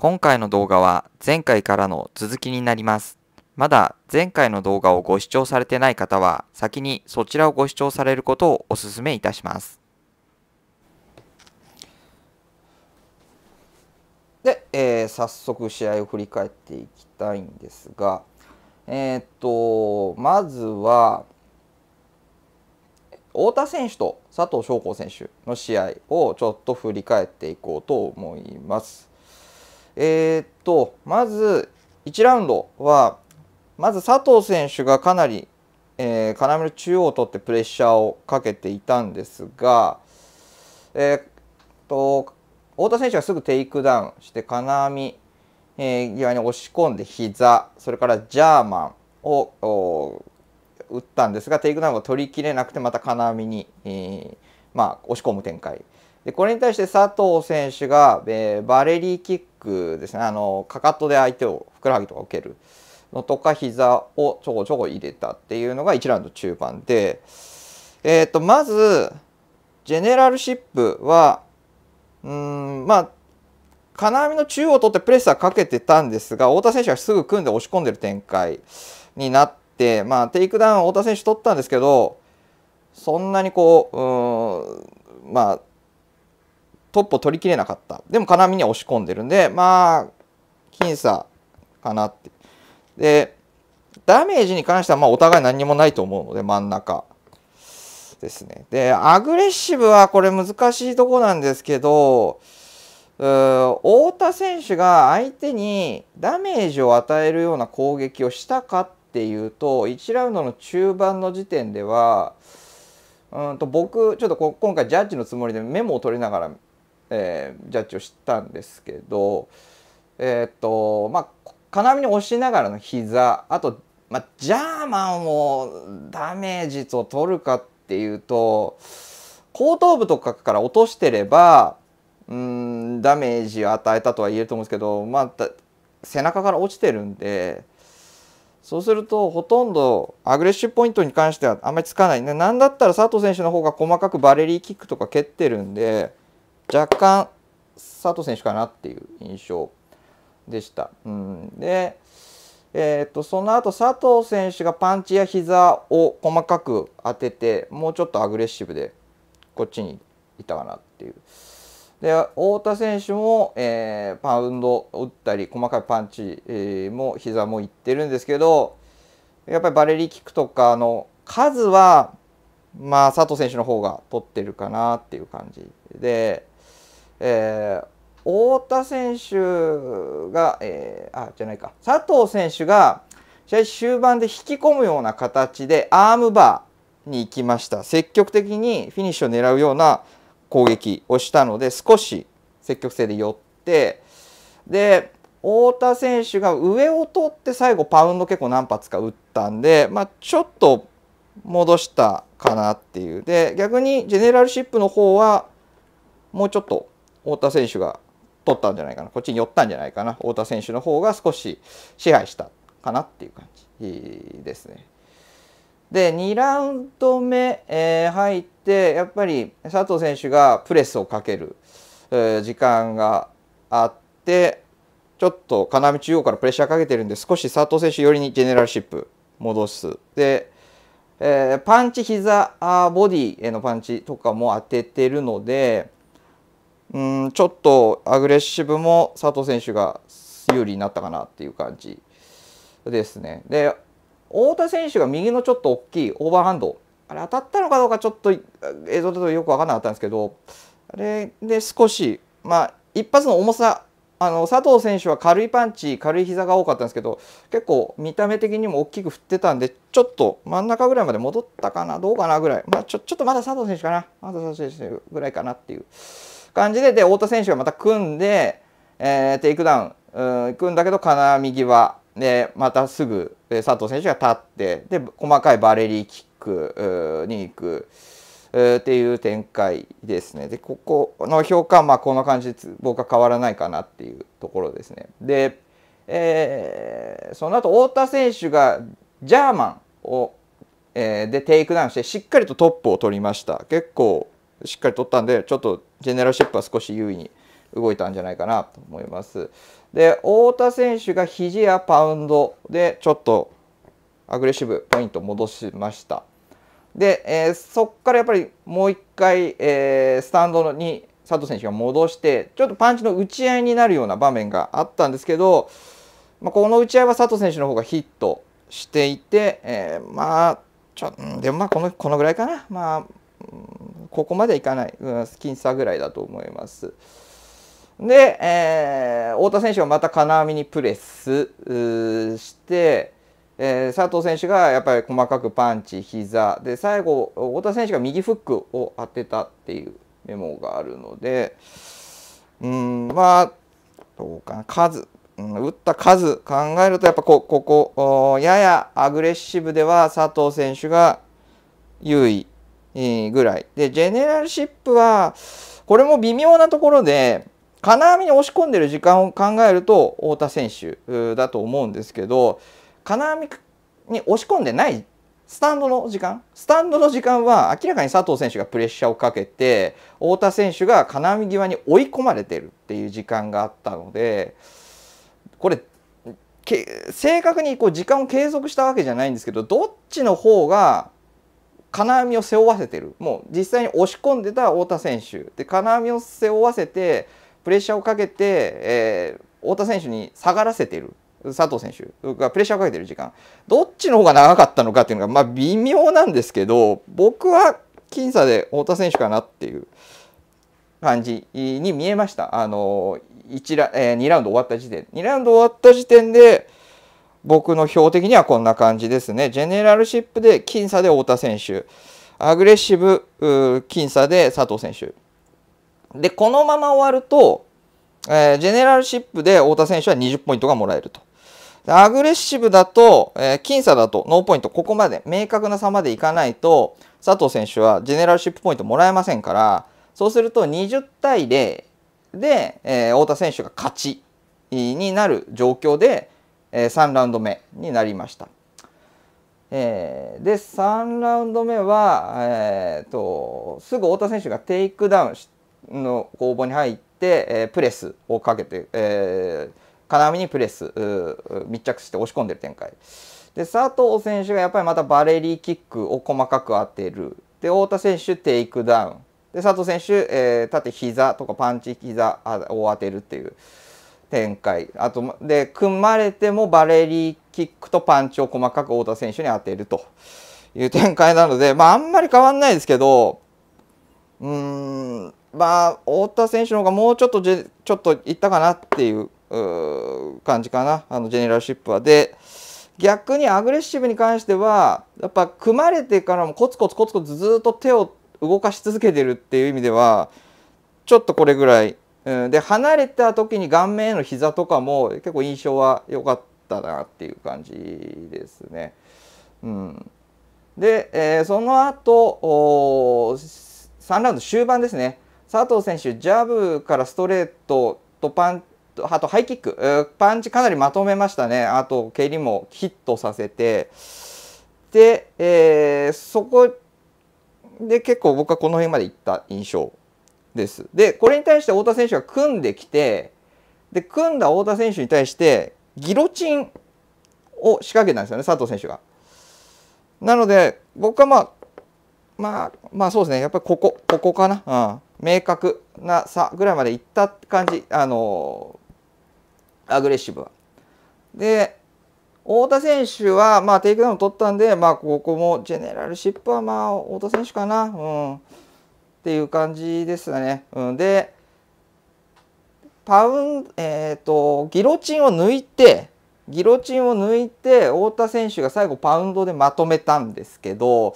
今回の動画は前回からの続きになります。まだ前回の動画をご視聴されてない方は先にそちらをご視聴されることをお勧めいたします。で、えー、早速試合を振り返っていきたいんですが、えー、っと、まずは、太田選手と佐藤翔子選手の試合をちょっと振り返っていこうと思います。えー、っと、まず1ラウンドは、まず佐藤選手がかなり、えー、要の中央を取ってプレッシャーをかけていたんですが、えー、っと、太田選手がすぐテイクダウンして、金網、え際に押し込んで膝、それからジャーマンを打ったんですが、テイクダウンを取りきれなくて、また金網に、えー、まあ、押し込む展開。でこれに対して佐藤選手が、えー、バレリーキックですねあのかかとで相手をふくらはぎとか受けるのとか膝をちょこちょこ入れたっていうのが1ラウンド中盤で、えーと、まずジェネラルシップはうんまあ金網の中央を取ってプレッシャーかけてたんですが太田選手がすぐ組んで押し込んでる展開になって、まあ、テイクダウン太田選手取ったんですけどそんなにこううんまあトップを取りきれなかった。でも金網には押し込んでるんで、まあ、僅差かなって。で、ダメージに関してはまあお互い何もないと思うので、真ん中ですね。で、アグレッシブはこれ難しいとこなんですけど、太田選手が相手にダメージを与えるような攻撃をしたかっていうと1ラウンドの中盤の時点ではうんと僕ちょっと今回ジャッジのつもりでメモを取りながらえー、ジャッジをしたんですけど、えー、っと、まあ、金網に押しながらの膝、あと、まあ、ジャーマンをダメージを取るかっていうと、後頭部とかから落としてれば、うん、ダメージを与えたとは言えると思うんですけど、まあ、背中から落ちてるんで、そうするとほとんどアグレッシブポイントに関してはあんまりつかないね。なんだったら佐藤選手の方が細かくバレリーキックとか蹴ってるんで、若干佐藤選手かなっていう印象でした。うん、で、えーと、とその後佐藤選手がパンチや膝を細かく当ててもうちょっとアグレッシブでこっちにいたかなっていう。で太田選手も、えー、パウンド打ったり細かいパンチ、えー、も膝もいってるんですけどやっぱりバレリーキックとかの数は、まあ、佐藤選手の方が取ってるかなっていう感じでえー、太田選手が、えー、あじゃないか佐藤選手が試合終盤で引き込むような形でアームバーに行きました積極的にフィニッシュを狙うような攻撃をしたので少し積極性で寄ってで太田選手が上を取って最後パウンド結構何発か打ったんで、まあ、ちょっと戻したかなっていうで逆にジェネラルシップの方はもうちょっと太田選手が取ったんじゃないかなこっちに寄ったんじゃないかな太田選手の方が少し支配したかなっていう感じですね。で2ラウンド目、えー、入ってやっぱり佐藤選手がプレスをかける、えー、時間があってちょっと金網中央からプレッシャーかけてるんで少し佐藤選手寄りにジェネラルシップ戻す。でえー、パンチ膝ボディへのパンチとかも当ててるのでうんちょっとアグレッシブも佐藤選手が有利になったかなっていう感じですね。で太田選手が右のちょっと大きいオーバーハンドあれ当たったのかどうかちょっと映像だとよく分かんなかったんですけどあれで少しまあ一発の重さあの佐藤選手は軽いパンチ軽い膝が多かったんですけど結構見た目的にも大きく振ってたんでちょっと真ん中ぐらいまで戻ったかなどうかなぐらい、まあ、ちょちょっとまだ佐藤選手かなまだ佐藤選手ぐらいかなっていう感じで、で、太田選手がまた組んで、えー、テイクダウン、うん、組んだけど、金網際、で、またすぐ、佐藤選手が立って、で、細かいバレリーキックに行く。っていう展開ですね。で、ここの評価はまあこんな感じで僕は変わらないかなっていうところですね。で、えー、その後太田選手がジャーマンを、えー、でテイクダウンしてしっかりとトップを取りました。結構しっかり取ったんで、ちょっとジェネラルシップは少し優位に動いたんじゃないかなと思います。で、太田選手が肘やパウンドでちょっとアグレッシブポイント戻しました。で、えー、そこからやっぱりもう一回、えー、スタンドに佐藤選手が戻して、ちょっとパンチの打ち合いになるような場面があったんですけど、まあ、この打ち合いは佐藤選手の方がヒットしていて、えー、まあ、ちょでもまあこの、このぐらいかな。まあ、うんここまでいかない、うん、僅差ぐらいだと思います。で、えー、太田選手はまた金網にプレスして、えー、佐藤選手がやっぱり細かくパンチ、膝で最後、太田選手が右フックを当てたっていうメモがあるので、うん、まあ、どうかな、数、うん、打った数考えると、やっぱこここややアグレッシブでは佐藤選手が優位ぐらい。で、ジェネラルシップは、これも微妙なところで、金網に押し込んでる時間を考えると、太田選手だと思うんですけど、金網に押し込んでないスタンドの時間スタンドの時間は明らかに佐藤選手がプレッシャーをかけて太田選手が金網際に追い込まれてるっていう時間があったのでこれ正確にこう時間を継続したわけじゃないんですけどどっちの方が金網を背負わせてるもう実際に押し込んでた太田選手で金網を背負わせてプレッシャーをかけて、えー、太田選手に下がらせてる佐藤選手がプレッシャーをかけてる時間どっちの方が長かったのかっていうのがまあ微妙なんですけど僕は僅差で太田選手かなっていう感じに見えました。あの1ラえー、2ラウンド終わった時点2ラウンド終わった時点で僕の標的にはこんな感じですね。ジェネラルシップで僅差で太田選手。アグレッシブ僅差で佐藤選手。で、このまま終わると、えー、ジェネラルシップで太田選手は20ポイントがもらえると。アグレッシブだと、えー、僅差だとノーポイント、ここまで、明確な差までいかないと、佐藤選手はジェネラルシップポイントもらえませんから、そうすると20対0で、えー、太田選手が勝ちになる状況で、3ラウンド目になりました。で3ラウンド目は、えーと、すぐ太田選手がテイクダウンの攻防に入って、プレスをかけて、えー、金網にプレス密着して押し込んでる展開で佐藤選手がやっぱりまたバレリーキックを細かく当てるで太田選手テイクダウンで佐藤選手、えー、縦膝とかパンチ膝を当てるっていう、展開あとで組まれてもバレリーキックとパンチを細かく太田選手に当てるという展開なので、まあ、あんまり変わんないですけどうーんまあ太田選手の方がもうちょっとちょっといったかなっていう感じかなあのジェネラルシップは。で逆にアグレッシブに関してはやっぱ組まれてからもコツコツコツコツずっと手を動かし続けてるっていう意味ではちょっとこれぐらいうん、で離れた時に顔面への膝とかも結構印象は良かったなっていう感じですね。うん、で、えー、その後3ラウンド終盤ですね佐藤選手ジャブからストレートとパンあとハイキックパンチかなりまとめましたねあと蹴りもヒットさせてで、えー、そこで結構僕はこの辺までいった印象です。で、これに対して太田選手が組んできて、で、組んだ太田選手に対して、ギロチンを仕掛けたんですよね、佐藤選手が。なので、僕はまあ、まあ、まあそうですね、やっぱりここ、ここかな。うん。明確な差ぐらいまでいった感じ、あのー、アグレッシブは。で、太田選手は、まあ、テイクダウン取ったんで、まあ、ここもジェネラルシップは、まあ、太田選手かな。うん。っていう感じですね。うん、でパウン、えっ、ー、とギロチンを抜いてギロチンを抜いて太田選手が最後パウンドでまとめたんですけど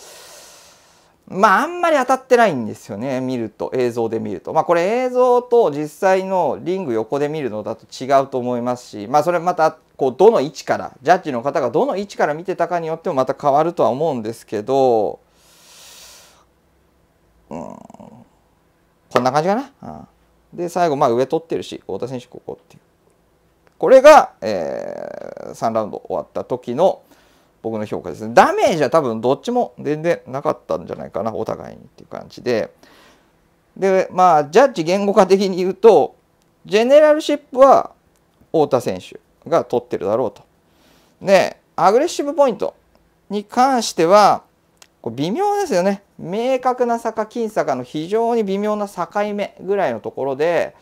まああんまり当たってないんですよね見ると映像で見るとまあこれ映像と実際のリング横で見るのだと違うと思いますしまあそれまたこうどの位置からジャッジの方がどの位置から見てたかによってもまた変わるとは思うんですけどうん、こんな感じかな。うん、で、最後、まあ上取ってるし、太田選手ここっていう。これが、えー、3ラウンド終わった時の僕の評価ですね。ダメージは多分どっちも全然なかったんじゃないかな、お互いにっていう感じで。で、まあ、ジャッジ言語化的に言うと、ジェネラルシップは太田選手が取ってるだろうと。で、アグレッシブポイントに関しては、こ微妙ですよね明確な坂金坂の非常に微妙な境目ぐらいのところで、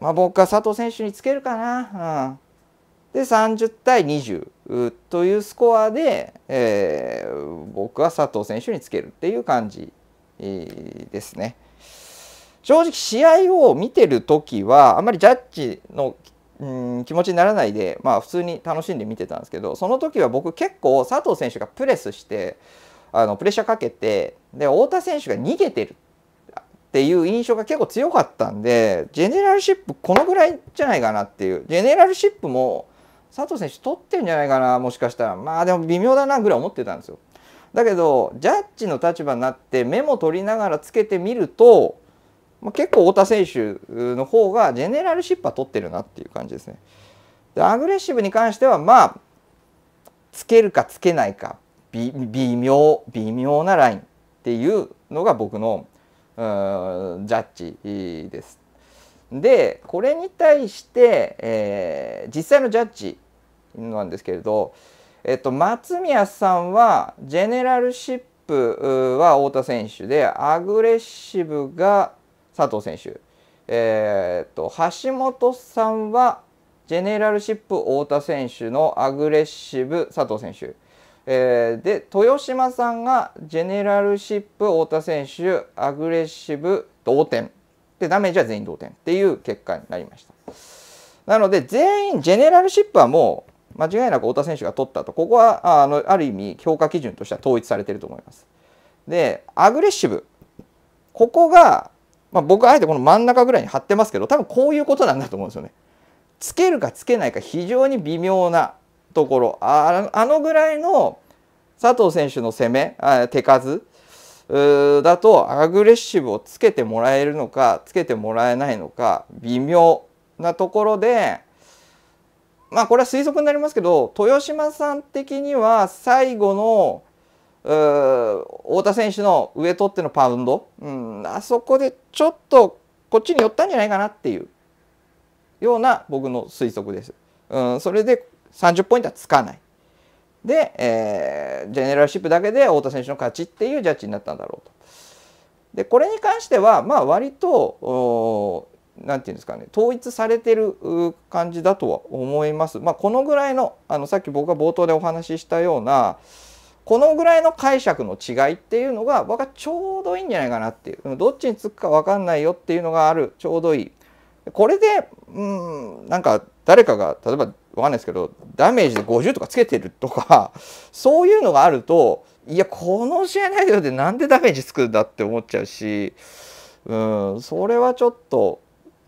まあ、僕は佐藤選手につけるかな、うん、で30対20というスコアで、えー、僕は佐藤選手につけるっていう感じですね。正直試合を見てる時はあんまりジャッジのうん気持ちにならないで、まあ、普通に楽しんで見てたんですけどその時は僕結構佐藤選手がプレスしてあのプレッシャーかけてで太田選手が逃げてるっていう印象が結構強かったんでジェネラルシップこのぐらいじゃないかなっていうジェネラルシップも佐藤選手取ってるんじゃないかなもしかしたらまあでも微妙だなぐらい思ってたんですよ。だけどジャッジの立場になってメモ取りながらつけてみると、ま結構太田選手の方がジェネラルシップは取ってるなっていう感じですね。でアグレッシブに関してはまあつけるかつけないか微妙微妙なラインっていうのが僕のジャッジです。でこれに対して、えー、実際のジャッジなんですけれど、えっと、松宮さんはジェネラルシップは太田選手でアグレッシブが佐藤選手、えー、っと橋本さんはジェネラルシップ太田選手のアグレッシブ佐藤選手えー、で豊島さんがジェネラルシップ太田選手アグレッシブ同点でダメージは全員同点っていう結果になりましたなので全員ジェネラルシップはもう間違いなく太田選手が取ったとここはあのある意味評価基準としては統一されてると思いますでアグレッシブここが、まあ、僕はあえてこの真ん中ぐらいに張ってますけど多分こういうことなんだと思うんですよねつけるかつけないか非常に微妙なところあのぐらいの佐藤選手の攻め手数だとアグレッシブをつけてもらえるのかつけてもらえないのか微妙なところでまあこれは推測になりますけど豊島さん的には最後の太田選手の上取ってのパウンド、うん、あそこでちょっとこっちに寄ったんじゃないかなっていうような僕の推測です。うん、それで30ポイントはつかない。で、えー、ジェネラルシップだけで太田選手の勝ちっていうジャッジになったんだろうと。でこれに関してはまあ割と何て言うんですかね統一されてる感じだとは思います。まあ、このぐらいのあのさっき僕が冒頭でお話ししたようなこのぐらいの解釈の違いっていうのが僕はちょうどいいんじゃないかなっていうどっちにつくか分かんないよっていうのがあるちょうどいい。これでうんなんか誰かが例えばわかんないですけど、ダメージで50とかつけてるとか、そういうのがあると、いや、この試合内容でなんでダメージつくんだって思っちゃうし、うん、それはちょっと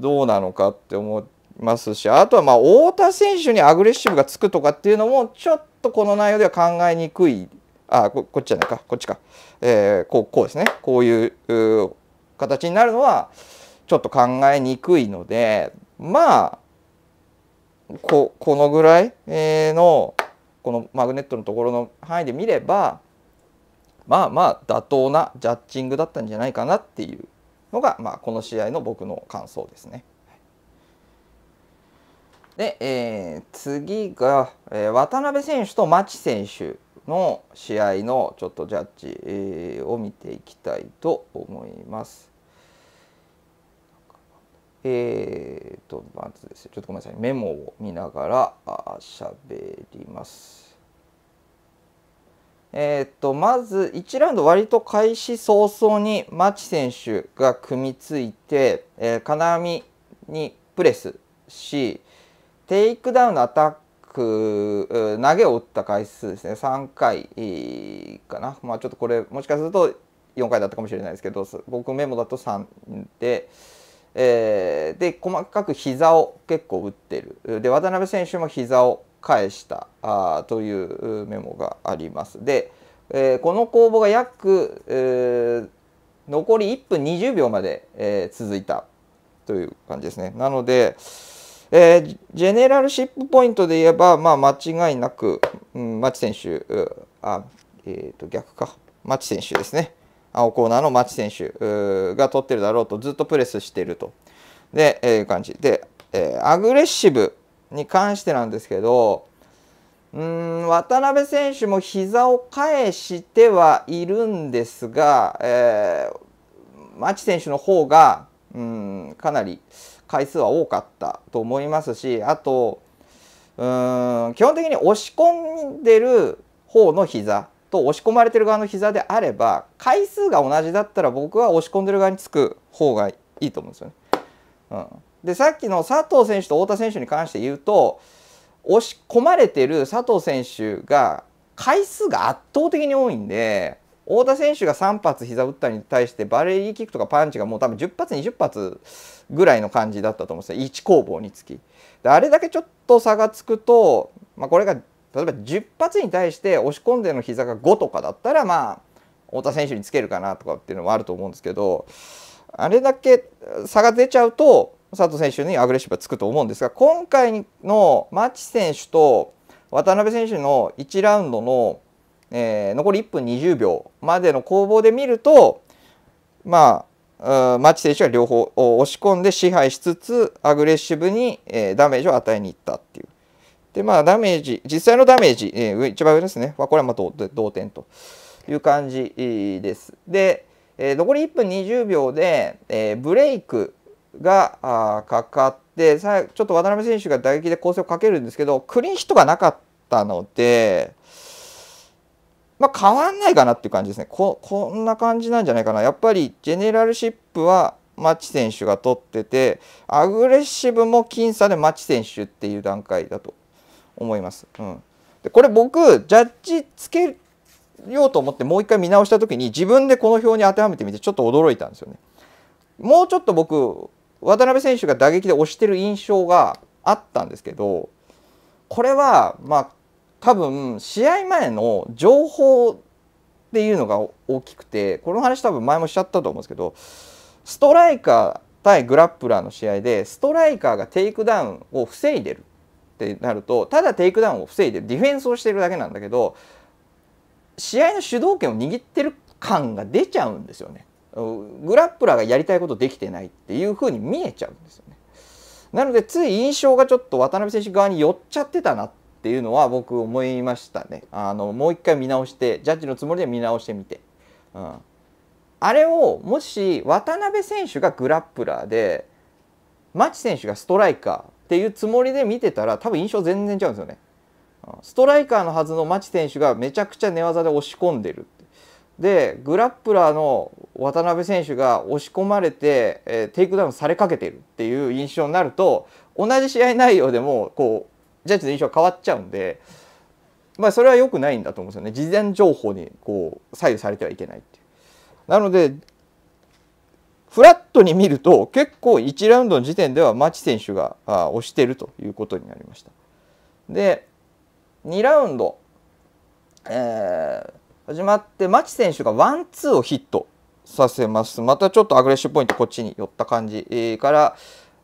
どうなのかって思いますし、あとはまあ、太田選手にアグレッシブがつくとかっていうのも、ちょっとこの内容では考えにくい。あこ、こっちじゃないか、こっちか。えー、こう、こうですね。こういう形になるのは、ちょっと考えにくいので、まあ、ここのぐらいのこのマグネットのところの範囲で見ればまあまあ妥当なジャッジングだったんじゃないかなっていうのが、まあ、この試合の僕の感想ですね。で、えー、次が、えー、渡辺選手と町選手の試合のちょっとジャッジ、えー、を見ていきたいと思います。えー、と、まずですね、ちょっとごめんなさい、メモを見ながら喋ります。えー、っと、まず1ラウンド割と開始早々にマチ選手が組みついて、えー、金網にプレスし、テイクダウンのアタック、投げを打った回数ですね、3回かな。まあちょっとこれ、もしかすると4回だったかもしれないですけど、僕メモだと3で、えー、で細かく膝を結構打ってるで渡辺選手も膝を返したあというメモがあります。で、えー、この攻防が約、えー、残り1分20秒まで、えー、続いたという感じですね。なので、えー、ジェネラルシップポイントで言えば、まあ、間違いなく、うん、マチ選手、あえーと、逆か、マチ選手ですね。青コーナーの町選手が取ってるだろうとずっとプレスしているとで、えいう感じで、えアグレッシブに関してなんですけどうん渡辺選手も膝を返してはいるんですが、えー、町選手の方がうんかなり回数は多かったと思いますしあとうん基本的に押し込んでる方の膝と押し込まれてる側の膝であれば回数が同じだったら僕は押し込んでる側につく方がいいと思うんですよね。うん、でさっきの佐藤選手と太田選手に関して言うと押し込まれてる佐藤選手が回数が圧倒的に多いんで太田選手が3発膝打ったに対してバレリーキックとかパンチがもう多分10発20発ぐらいの感じだったと思うんですよ1攻防につき。であれだけちょっと差がつくと、まあ、これが例えば10発に対して押し込んでの膝が5とかだったらまあ太田選手につけるかなとかっていうのはあると思うんですけどあれだけ差が出ちゃうと佐藤選手にアグレッシブはつくと思うんですが今回のマッチ選手と渡辺選手の1ラウンドの、えー、残り1分20秒までの攻防で見るとまあマッチ選手が両方押し込んで支配しつつアグレッシブに、えー、ダメージを与えにいったっていうで、まあ、ダメージ、実際のダメージ、えー、一番上ですね。まあ、これはまあ同点という感じです。で、えー、残り1分20秒で、えー、ブレイクがあかかってさちょっと渡辺選手が打撃で構成をかけるんですけどクリーンヒットがなかったので、まあ、変わんないかなっていう感じですねここんな感じなんじゃないかなやっぱりジェネラルシップはマチ選手が取っててアグレッシブも僅差でマチ選手っていう段階だと思います。うん、でこれ僕ジャッジつけようと思ってもう一回見直した時に自分でこの表に当てはめてみてちょっと驚いたんですよね。もうちょっと僕渡辺選手が打撃で押してる印象があったんですけどこれはまあ多分試合前の情報っていうのが大きくてこの話多分前もしちゃったと思うんですけどストライカー対グラップラーの試合でストライカーがテイクダウンを防いでるってなるとただテイクダウンを防いでディフェンスをしてるだけなんだけど試合の主導権を握ってる感が出ちゃうんですよね。グラップラーがやりたいことできてないっていう風に見えちゃうんですよね。なのでつい印象がちょっと渡辺選手側に寄っちゃってたなっていうのは僕思いましたね。あのもう一回見直してジャッジのつもりで見直してみて。うん、あれをもし渡辺選手がグラップラーで町選手がストライカーっていうつもりで見てたら多分印象全然違うんですよね。ストライカーのはずの町選手がめちゃくちゃ寝技で押し込んでるでグラップラーの渡辺選手が押し込まれて、えー、テイクダウンされかけてるっていう印象になると同じ試合内容でもこうジャッジの印象変わっちゃうんで、まあ、それは良くないんだと思うんですよね事前情報にこう左右されてはいけないっていう。なのでフラットに見ると結構1ラウンドの時点ではマチ選手が押してるということになりました。で2ラウンド、えー、始まってマチ選手がワンツーをヒットさせますまたちょっとアグレッシブポイントこっちに寄った感じ、から、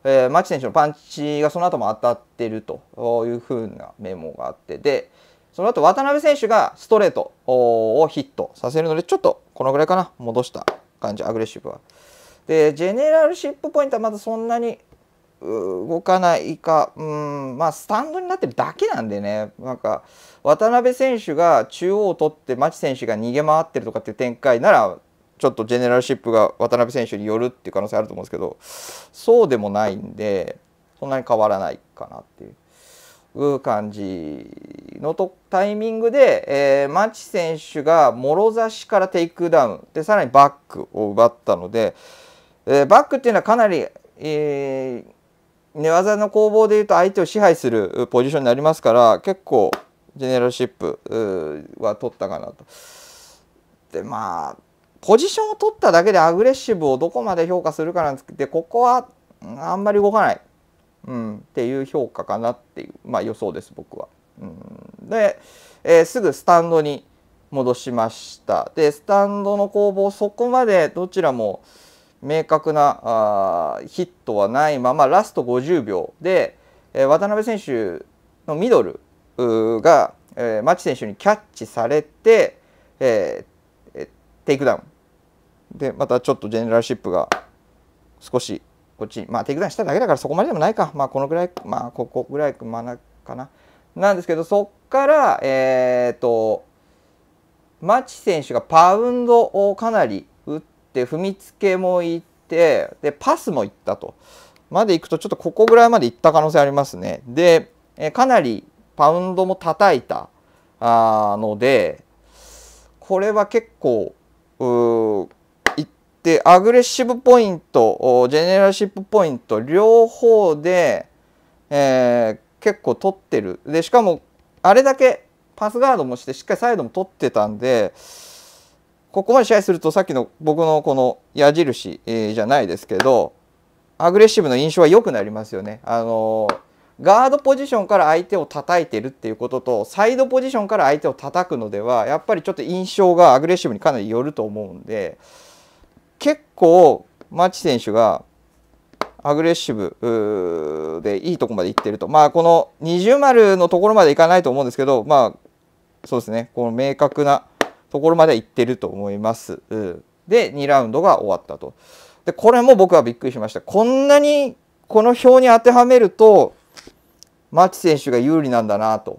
えー、マチ選手のパンチがその後も当たってるというふうなメモがあってでその後渡辺選手がストレートをヒットさせるのでちょっとこのぐらいかな戻した感じアグレッシブは。でジェネラルシップポイントはまだそんなに動かないか、うん、まあスタンドになってるだけなんでね、なんか渡辺選手が中央を取って町選手が逃げ回ってるとかっていう展開なら、ちょっとジェネラルシップが渡辺選手によるっていう可能性あると思うんですけど、そうでもないんで、そんなに変わらないかなっていう。感じのとタイミングで、えー、マチ選手がもろ差しからテイクダウンでさらにバックを奪ったので、えー、バックっていうのはかなり、えー、寝技の攻防でいうと相手を支配するポジションになりますから結構ジェネラルシップは取ったかなと。でまあポジションを取っただけでアグレッシブをどこまで評価するかなんですけどここはあんまり動かない、うん、っていう評価かなっていう、まあ、予想です僕は。うん、で、えー、すぐスタンドに戻しました。でスタンドの攻防そこまでどちらも、明確なあヒットはないままラスト50秒で、えー、渡辺選手のミドルが、えー、町選手にキャッチされて、えー、テイクダウンでまたちょっとジェネラルシップが少しこっちまあテイクダウンしただけだからそこまででもないかまあこのぐらいまあここぐらいまなかななんですけどそっからえっ、ー、と町選手がパウンドをかなりって踏みつけも行ってでパスも行ったとまで行くとちょっとここぐらいまで行った可能性ありますねでかなりパウンドも叩いたのでこれは結構いってアグレッシブポイントジェネラルシップポイント両方で、えー、結構取ってるでしかもあれだけパスガードもしてしっかりサイドも取ってたんでここまで試合するとさっきの僕のこの矢印、えー、じゃないですけどアグレッシブの印象は良くなりますよね。あのー、ガードポジションから相手を叩いてるっていうこととサイドポジションから相手を叩くのではやっぱりちょっと印象がアグレッシブにかなりよると思うんで結構マッチ選手がアグレッシブでいいとこまでいってると、まあ、この二重丸のところまでいかないと思うんですけど、まあ、そうですね、この明確なところまで行ってると思います。うん、で2ラウンドが終わったと。でこれも僕はびっくりしました。こんなにこの表に当てはめるとマーチ選手が有利なんだなと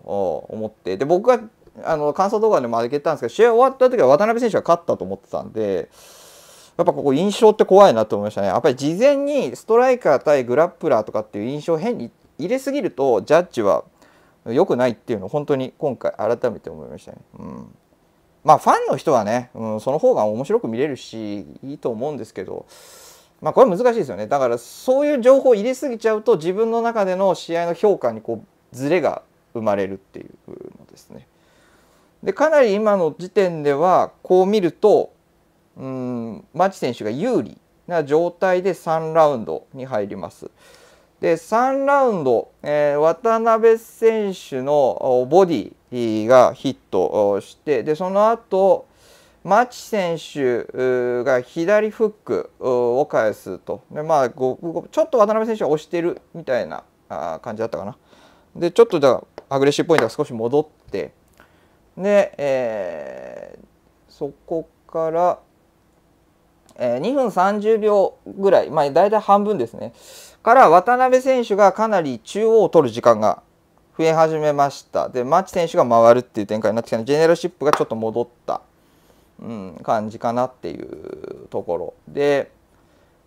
思ってで僕はあの感想動画でも上げたんですけど試合終わった時は渡辺選手が勝ったと思ってたんで。やっぱここ印象って怖いなと思いましたね。やっぱり事前にストライカー対グラップラーとかっていう印象変に入れすぎるとジャッジは良くないっていうのを本当に今回改めて思いましたね。うんまあファンの人はね、うん、その方が面白く見れるしいいと思うんですけど、まあ、これ難しいですよねだからそういう情報を入れすぎちゃうと自分の中での試合の評価にこうズレが生まれるっていうのですね。でかなり今の時点ではこう見るとうんマチ選手が有利な状態で3ラウンドに入ります。で3ラウンド、えー、渡辺選手のボディがヒットしてでその後マチ選手が左フックを返すとで、まあ、ちょっと渡辺選手は押してるみたいな感じだったかなでちょっとじゃアグレッシブポイントが少し戻ってで、えー、そこから、えー、2分30秒ぐらい、まあ、大体半分ですね。から渡辺選手がかなり中央を取る時間が増え始めましたでマッチ選手が回るっていう展開になってきたのでジェネラルシップがちょっと戻った、うん、感じかなっていうところで、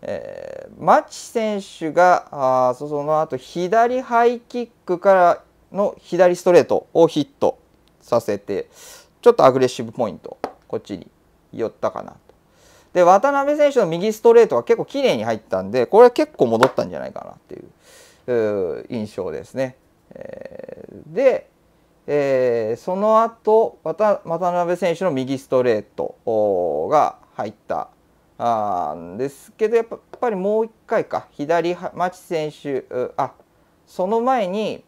えー、マッチ選手があその後左ハイキックからの左ストレートをヒットさせてちょっとアグレッシブポイントこっちに寄ったかなで渡辺選手の右ストレートは結構綺麗に入ったんでこれは結構戻ったんじゃないかなっていう印象ですね。えー、で、えー、その後渡辺選手の右ストレートが入ったあんですけどやっぱりもう1回か左町選手あその前に、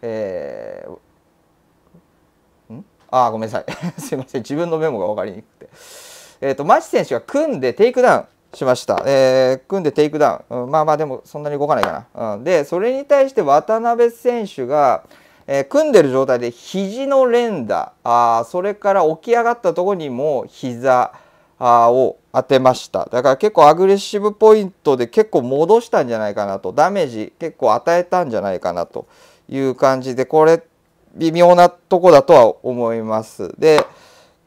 えー、あごめんなさい すいません自分のメモが分かりにくくて。えっ、ー、と、マチ選手が組んでテイクダウン。しました、えー、組んでテイクダウン、うん、まあまあでもそんなに動かないかな、うん、でそれに対して渡辺選手が、えー、組んでる状態で肘の連打あそれから起き上がったところにも膝あを当てましただから結構アグレッシブポイントで結構戻したんじゃないかなとダメージ結構与えたんじゃないかなという感じでこれ微妙なとこだとは思います。で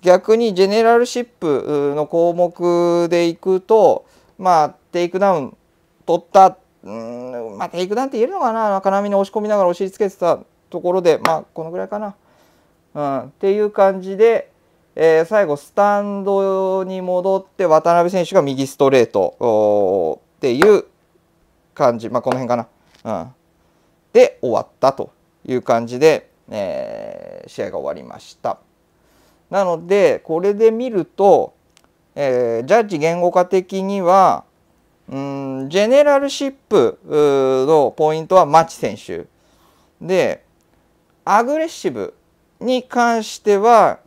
逆にジェネラルシップの項目でいくと、まあ、テイクダウン取った、うんまあ、テイクダウンって言えるのかな金網に押し込みながらお尻つけてたところで、まあ、このぐらいかな、うん、っていう感じで、えー、最後スタンドに戻って渡辺選手が右ストレートっていう感じ、まあ、この辺かな、うん、で終わったという感じで、えー、試合が終わりました。なのでこれで見ると、えー、ジャッジ言語化的にはうんジェネラルシップのポイントはマッチ選手でアグレッシブに関しては、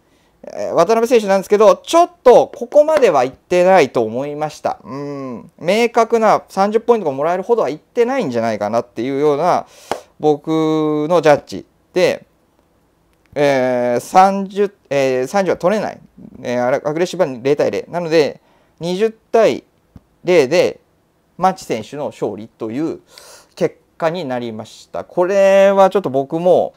えー、渡辺選手なんですけどちょっとここまではいってないと思いましたうん明確な30ポイントがもらえるほどはいってないんじゃないかなっていうような僕のジャッジでえー、30, えー、30は取れない、えー、アグレッシブは0対0なので20対0でマッチ選手の勝利という結果になりましたこれはちょっと僕も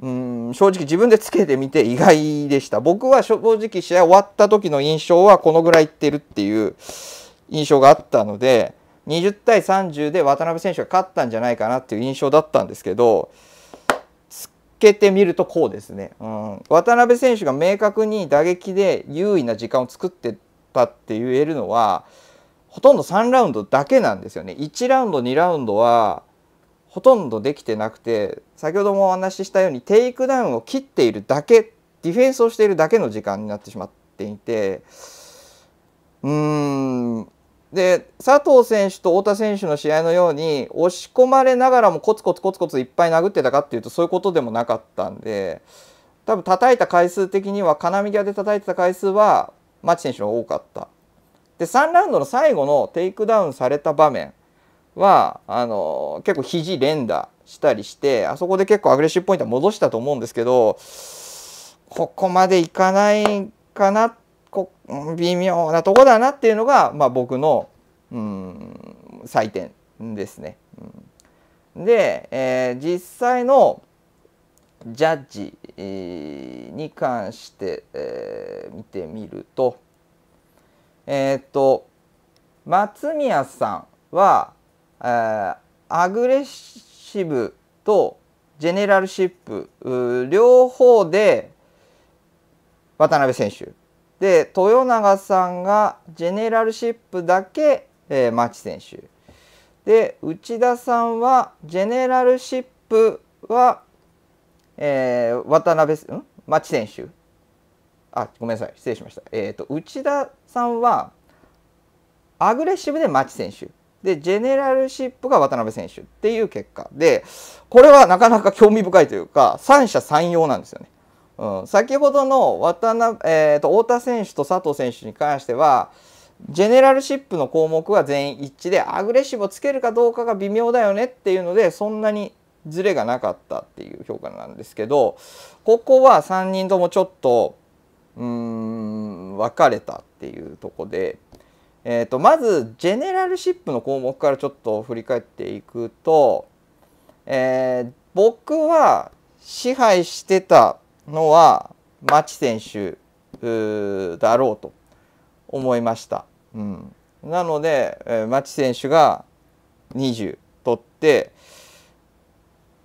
うん正直自分でつけてみて意外でした僕は正直試合終わった時の印象はこのぐらいいってるっていう印象があったので20対30で渡辺選手が勝ったんじゃないかなっていう印象だったんですけどけてみるとこうですね、うん、渡辺選手が明確に打撃で優位な時間を作ってたって言えるのはほとんど3ラウンドだけなんですよね。1ラウンド2ラウンドはほとんどできてなくて先ほどもお話ししたようにテイクダウンを切っているだけディフェンスをしているだけの時間になってしまっていてうーんで佐藤選手と太田選手の試合のように押し込まれながらもコツコツコツコツいっぱい殴ってたかっていうとそういうことでもなかったんで多分叩いた回数的には金網際で叩いてた回数はマッチ選手のが多かった。で3ラウンドの最後のテイクダウンされた場面はあの結構肘連打したりしてあそこで結構アグレッシブポイントは戻したと思うんですけどここまでいかないかなっ微妙なとこだなっていうのが、まあ、僕の、うん、採点ですね。で、えー、実際のジャッジ、に関して、えー、見てみるとえっ、と松宮さんは、えー、アグレッシブとジェネラルシップ両方で渡辺選手で豊永さんがジェネラルシップだけ、えー、町選手で内田さんはジェネラルシップは、えー、渡辺ん町選手あごめんなさい失礼しました、えーと、内田さんはアグレッシブで町選手でジェネラルシップが渡辺選手っていう結果でこれはなかなか興味深いというか三者三様なんですよね。うん、先ほどの渡辺、えーと、太田選手と佐藤選手に関してはジェネラルシップの項目は全員一致でアグレッシブをつけるかどうかが微妙だよねっていうのでそんなにズレがなかったっていう評価なんですけどここは3人ともちょっとうーん分かれたっていうとこで、えーと、とまずジェネラルシップの項目からちょっと振り返っていくと、えー、僕は支配してたのは町選手だろうと思いました。うん、なので、え町選手が20取って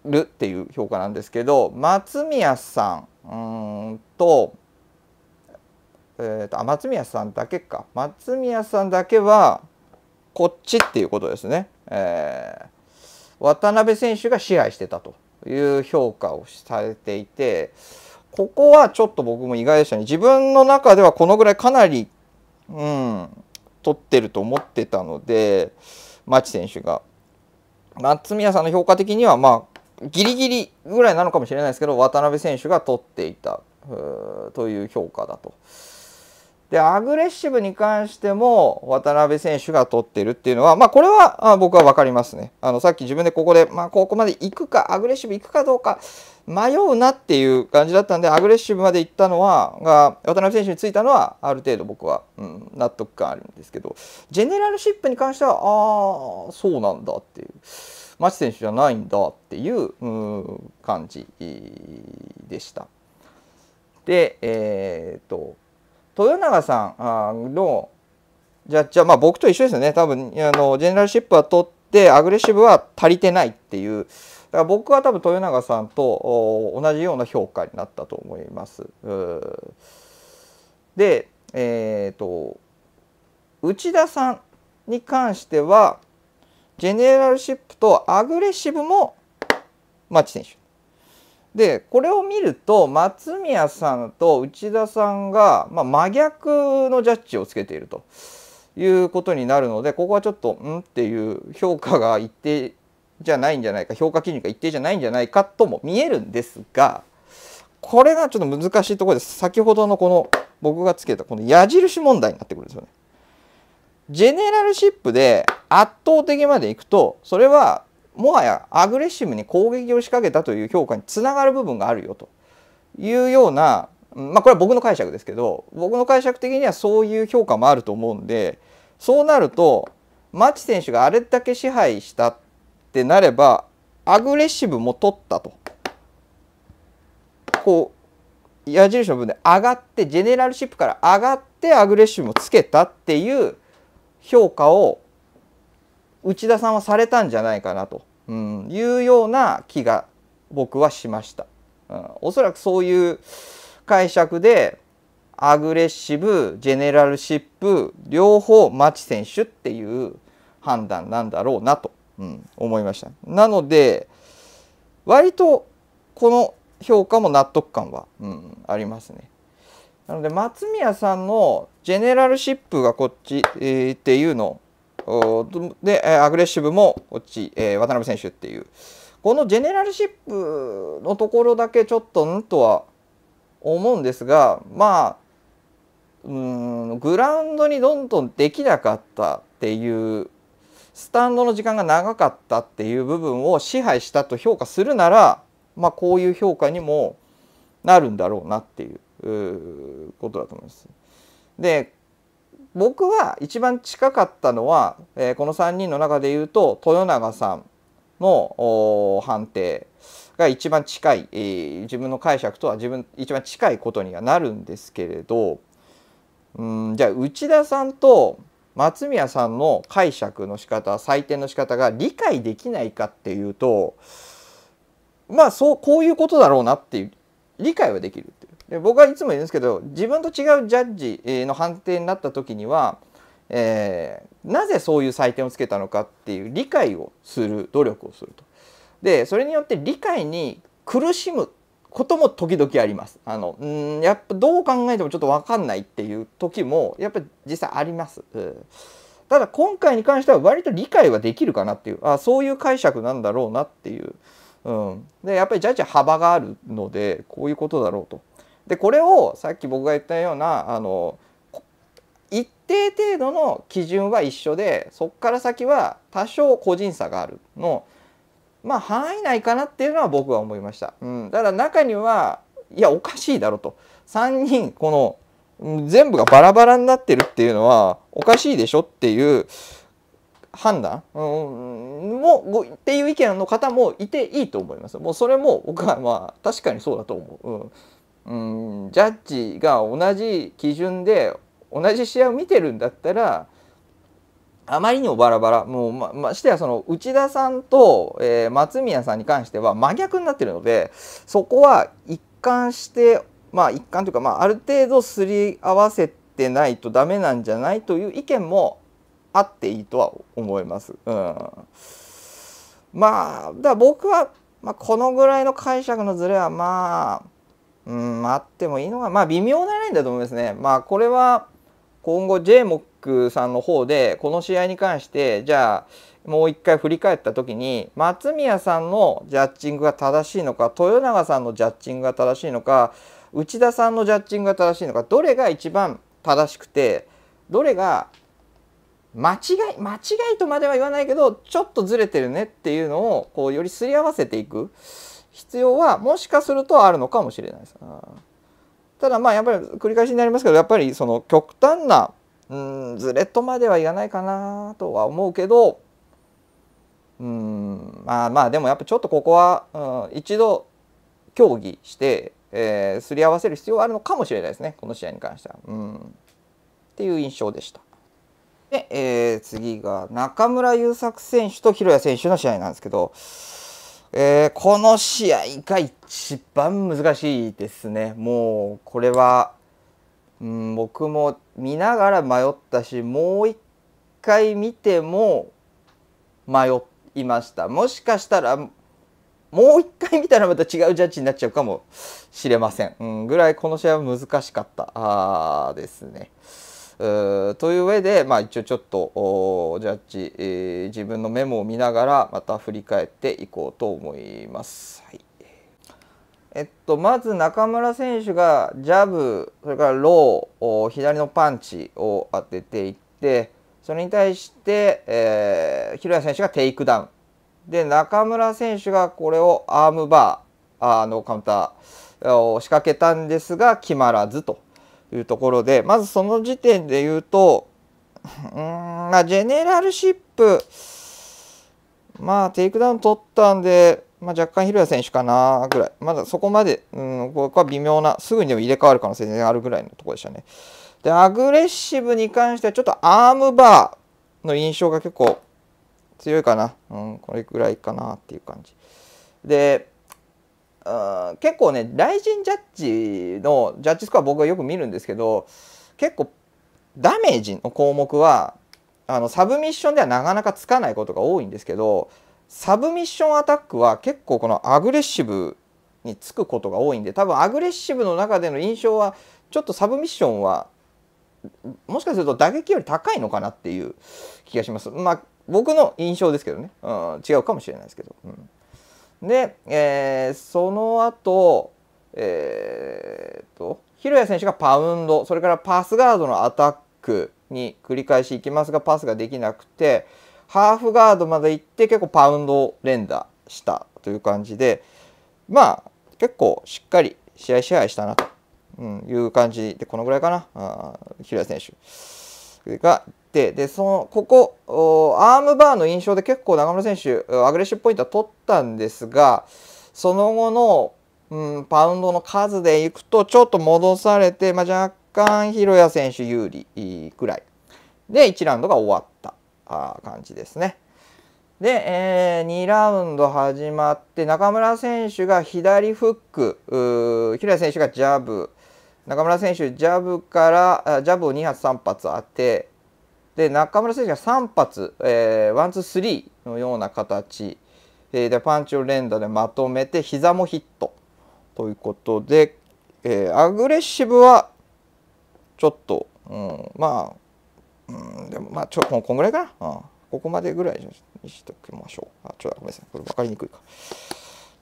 るっていう評価なんですけど松宮さんうんと,、えーと、あ松宮さんだけか松宮さんだけはこっちっていうことですね。えー、渡辺選手が支配してたという評価をされていて。ここはちょっと僕も意外でしたね。自分の中ではこのぐらいかなり、うん、取ってると思ってたので、町選手が。松宮さんの評価的には、まあ、ギリギリぐらいなのかもしれないですけど、渡辺選手が取っていたという評価だと。でアグレッシブに関しても渡辺選手が取っているっていうのは、まあ、これは僕は分かりますね。あのさっき自分でここで、まあ、ここまで行くかアグレッシブ行くかどうか迷うなっていう感じだったんでアグレッシブまで行ったのはが渡辺選手についたのはある程度僕は、うん、納得感あるんですけどジェネラルシップに関してはああそうなんだっていうマ選手じゃないんだっていう、うん、感じでした。でえー、っと豊永さんのじゃじゃあまあ僕と一緒ですよね多分あのジェネラルシップは取ってアグレッシブは足りてないっていうだから僕は多分豊永さんと同じような評価になったと思います。で、えーと内田さんに関してはジェネラルシップとアグレッシブもマッチ選手でこれを見ると松宮さんと内田さんが、まあ、真逆のジャッジをつけているということになるのでここはちょっと「ん?」っていう評価が一定じゃないんじゃないか評価基準が一定じゃないんじゃないかとも見えるんですがこれがちょっと難しいところです先ほどのこの僕がつけたこの矢印問題になってくるんですよね。ジェネラルシップで圧倒的までいくとそれはもはやアグレッシブに攻撃を仕掛けたという評価につながる部分があるよというような、まあ、これは僕の解釈ですけど僕の解釈的にはそういう評価もあると思うんでそうなるとマッチ選手があれだけ支配したってなればアグレッシブも取ったと。こう矢印の部分で上がってジェネラルシップから上がってアグレッシブもつけたっていう評価を内田さんはされたんじゃないかなと、うん、いうような気が僕はしました。うん、おそらくそういう解釈でアグレッシブジェネラルシップ両方町選手っていう判断なんだろうなと、うん、思いました。なので割とこの評価も納得感は、うん、ありますね。なので松宮さんのジェネラルシップがこっち、えー、っていうので、アグレッシブもこっち、えー、渡辺選手っていう。このジェネラルシップのところだけちょっとんとは思うんですが、まあ、うんグラウンドにどんどんできなかったっていうスタンドの時間が長かったっていう部分を支配したと評価するなら、まあ、こういう評価にもなるんだろうなっていうことだと思います。で僕は一番近かったのは、えー、この3人の中で言うと豊永さんの判定が一番近い、えー、自分の解釈とは自分一番近いことにはなるんですけれどうんじゃあ内田さんと松宮さんの解釈の仕方採点の仕方が理解できないかっていうとまあそうこういうことだろうなっていう理解はできる。で僕はいつも言うんですけど自分と違うジャッジの判定になった時には、えー、なぜそういう採点をつけたのかっていう理解をする努力をすると。でそれによって理解に苦しむことも時々あります。あのうんやっぱどう考えてもちょっと分かんないっていう時もやっぱり実際あります。うんただ今回に関しては割と理解はできるかなっていうあそういう解釈なんだろうなっていう、うん、でやっぱりジャッジは幅があるのでこういうことだろうとでこれをさっき僕が言ったようなあの一定程度の基準は一緒でそこから先は多少個人差があるのまあ範囲内かなっていうのは僕は思いました。うん、だから中にはいやおかしいだろと3人この全部がバラバラになってるっていうのはおかしいでしょっていう判断、うん、もっていう意見の方もいていいと思います。もうそれも僕はまあ確かにそうだと思う。うんうんジャッジが同じ基準で同じ試合を見てるんだったらあまりにもバラバラもうまましてやその内田さんと、えー、松宮さんに関しては真逆になってるのでそこは一貫してまあ一貫というか、まあ、ある程度すり合わせてないとダメなんじゃないという意見もあっていいとは思います。うん、まあだ僕は、まあ、このぐらいの解釈のズレはまあうんあってもいいのがまあ微妙なラインだと思いますね。まあこれは今後 j モックさんの方でこの試合に関してじゃあもう一回振り返った時に松宮さんのジャッジングが正しいのか豊永さんのジャッジングが正しいのか内田さんのジャッジングが正しいのかどれが一番正しくてどれが間違い間違いとまでは言わないけどちょっとずれてるねっていうのをこうよりすり合わせていく。必要はもしかするとあるのかもしれないです。ただまあやっぱり繰り返しになりますけどやっぱりその極端なズんずれとまではいかないかなとは思うけどうんまあまあでもやっぱちょっとここは、うん、一度協議して、えー、すり合わせる必要はあるのかもしれないですねこの試合に関しては。うんっていう印象でした。で、えー、次が中村優作選手と広谷選手の試合なんですけど。えー、この試合が一番難しいですね。もうこれは、うん、僕も見ながら迷ったしもう一回見ても迷いました。もしかしたらもう一回見たらまた違うジャッジになっちゃうかもしれません。うん、ぐらいこの試合は難しかったあですね。という上で、まあ、一応ちょっとジャッジ、えー、自分のメモを見ながらまた振り返っていこうと思います。はいえっと、まず中村選手がジャブそれからロー左のパンチを当てていってそれに対して、えー、広谷選手がテイクダウンで中村選手がこれをアームバーあのカウンターを仕掛けたんですが決まらずというところでまずその時点で言うと うんまあジェネラルシップまあテイクダウン取ったんで、まあ、若干広谷選手かなぐらいまだそこまで、うん、僕は微妙なすぐにでも入れ替わる可能性があるぐらいのところでしたね。でアグレッシブに関してはちょっとアームバーの印象が結構強いかな、うん、これぐらいかなっていう感じ。で結構ねライジンジャッジのジャッジスコア僕はよく見るんですけど結構ダメージの項目はあのサブミッションではなかなかつかないことが多いんですけどサブミッションアタックは結構このアグレッシブにつくことが多いんで多分アグレッシブの中での印象はちょっとサブミッションはもしかすると打撃より高いのかなっていう気がします。まあ僕の印象ですけどね、うん、違うかもしれないですけど。うんで、えー、その後、えー、と、広谷選手がパウンド、それからパスガードのアタックに繰り返し行きますが、パスができなくて、ハーフガードまで行って結構パウンドを連打したという感じで、まあ、結構しっかり試合支配したなという感じで、このぐらいかな、平谷選手がて、で、その、ここ、アームバーの印象で結構中村選手、アグレッシブポイントは取ったんですが、その後の、うん、パウンドの数でいくと、ちょっと戻されて、まあ、若干、広谷選手有利くらい。で、1ラウンドが終わったあ感じですね。で、えー、2ラウンド始まって中村選手が左フック平井選手がジャブ中村選手ジャブからジャブを2発3発当てで中村選手が3発、えワンツースリーのような形、えー、でパンチを連打でまとめて膝もヒットということで、えー、アグレッシブはちょっと、うん、まあ、うん、でもまあちょもうこんぐらいかな、うん、ここまでぐらいにしておきましょうあちょっとごめんなさいこれ分かりにくいか